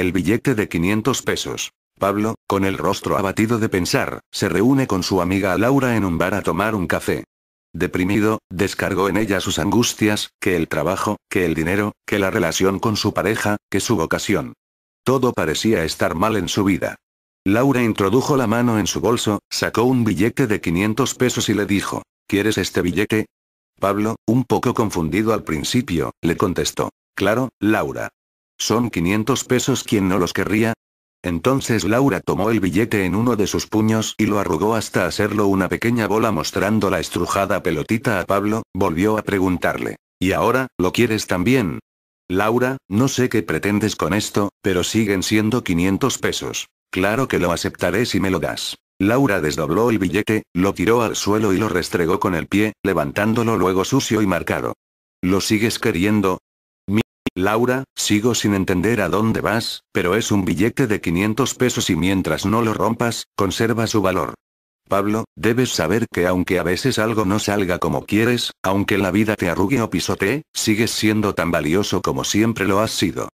el billete de 500 pesos. Pablo, con el rostro abatido de pensar, se reúne con su amiga Laura en un bar a tomar un café. Deprimido, descargó en ella sus angustias, que el trabajo, que el dinero, que la relación con su pareja, que su vocación. Todo parecía estar mal en su vida. Laura introdujo la mano en su bolso, sacó un billete de 500 pesos y le dijo, ¿Quieres este billete? Pablo, un poco confundido al principio, le contestó, Claro, Laura. ¿Son 500 pesos quien no los querría? Entonces Laura tomó el billete en uno de sus puños y lo arrugó hasta hacerlo una pequeña bola mostrando la estrujada pelotita a Pablo, volvió a preguntarle. ¿Y ahora, lo quieres también? Laura, no sé qué pretendes con esto, pero siguen siendo 500 pesos. Claro que lo aceptaré si me lo das. Laura desdobló el billete, lo tiró al suelo y lo restregó con el pie, levantándolo luego sucio y marcado. ¿Lo sigues queriendo? Laura, sigo sin entender a dónde vas, pero es un billete de 500 pesos y mientras no lo rompas, conserva su valor. Pablo, debes saber que aunque a veces algo no salga como quieres, aunque la vida te arrugue o pisotee, sigues siendo tan valioso como siempre lo has sido.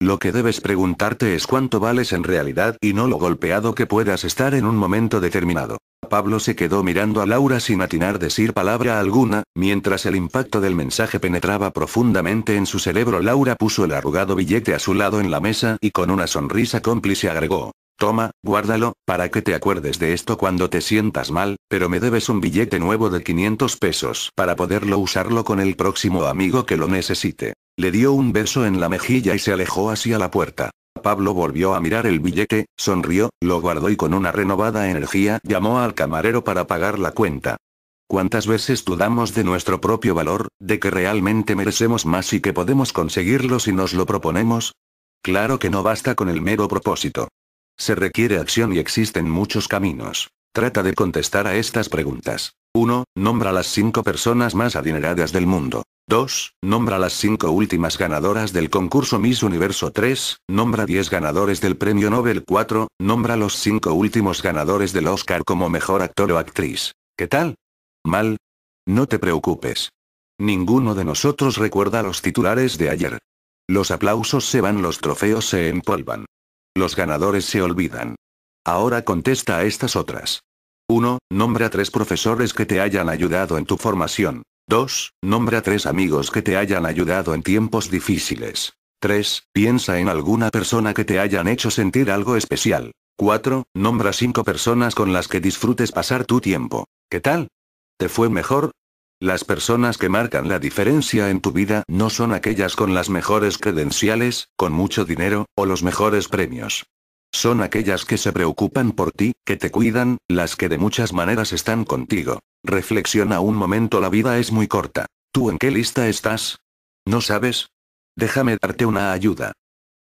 Lo que debes preguntarte es cuánto vales en realidad y no lo golpeado que puedas estar en un momento determinado. Pablo se quedó mirando a Laura sin atinar decir palabra alguna, mientras el impacto del mensaje penetraba profundamente en su cerebro. Laura puso el arrugado billete a su lado en la mesa y con una sonrisa cómplice agregó. Toma, guárdalo, para que te acuerdes de esto cuando te sientas mal, pero me debes un billete nuevo de 500 pesos para poderlo usarlo con el próximo amigo que lo necesite. Le dio un beso en la mejilla y se alejó hacia la puerta. Pablo volvió a mirar el billete, sonrió, lo guardó y con una renovada energía llamó al camarero para pagar la cuenta. ¿Cuántas veces dudamos de nuestro propio valor, de que realmente merecemos más y que podemos conseguirlo si nos lo proponemos? Claro que no basta con el mero propósito. Se requiere acción y existen muchos caminos. Trata de contestar a estas preguntas. 1. Nombra las cinco personas más adineradas del mundo. 2. Nombra las 5 últimas ganadoras del concurso Miss Universo 3. Nombra 10 ganadores del Premio Nobel 4. Nombra los 5 últimos ganadores del Oscar como mejor actor o actriz. ¿Qué tal? ¿Mal? No te preocupes. Ninguno de nosotros recuerda los titulares de ayer. Los aplausos se van, los trofeos se empolvan. Los ganadores se olvidan. Ahora contesta a estas otras. 1. Nombra tres profesores que te hayan ayudado en tu formación. 2. Nombra tres amigos que te hayan ayudado en tiempos difíciles. 3. Piensa en alguna persona que te hayan hecho sentir algo especial. 4. Nombra cinco personas con las que disfrutes pasar tu tiempo. ¿Qué tal? ¿Te fue mejor? Las personas que marcan la diferencia en tu vida no son aquellas con las mejores credenciales, con mucho dinero, o los mejores premios. Son aquellas que se preocupan por ti, que te cuidan, las que de muchas maneras están contigo. Reflexiona un momento, la vida es muy corta. ¿Tú en qué lista estás? ¿No sabes? Déjame darte una ayuda.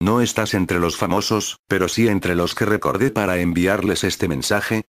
No estás entre los famosos, pero sí entre los que recordé para enviarles este mensaje,